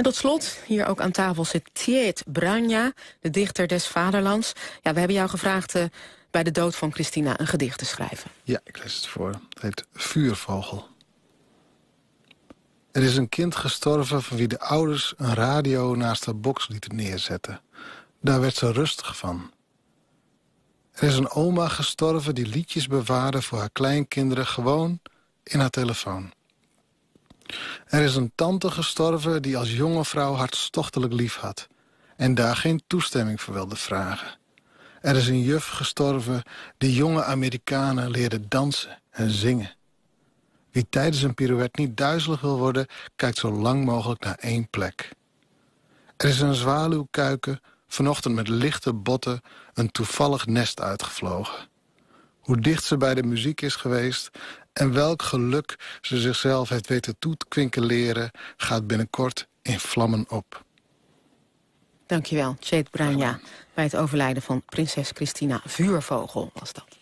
En tot slot, hier ook aan tafel zit Tiet Branja, de dichter des vaderlands. Ja, we hebben jou gevraagd eh, bij de dood van Christina een gedicht te schrijven. Ja, ik lees het voor. Het heet Vuurvogel. Er is een kind gestorven van wie de ouders een radio naast haar box lieten neerzetten. Daar werd ze rustig van. Er is een oma gestorven die liedjes bewaarde voor haar kleinkinderen gewoon in haar telefoon. Er is een tante gestorven die als jonge vrouw hartstochtelijk lief had... en daar geen toestemming voor wilde vragen. Er is een juf gestorven die jonge Amerikanen leerde dansen en zingen. Wie tijdens een pirouette niet duizelig wil worden... kijkt zo lang mogelijk naar één plek. Er is een zwaluwkuiken, vanochtend met lichte botten... een toevallig nest uitgevlogen hoe dicht ze bij de muziek is geweest... en welk geluk ze zichzelf heeft weten toe gaat binnenkort in vlammen op. Dankjewel, Jade Branja. Bij het overlijden van prinses Christina Vuurvogel was dat.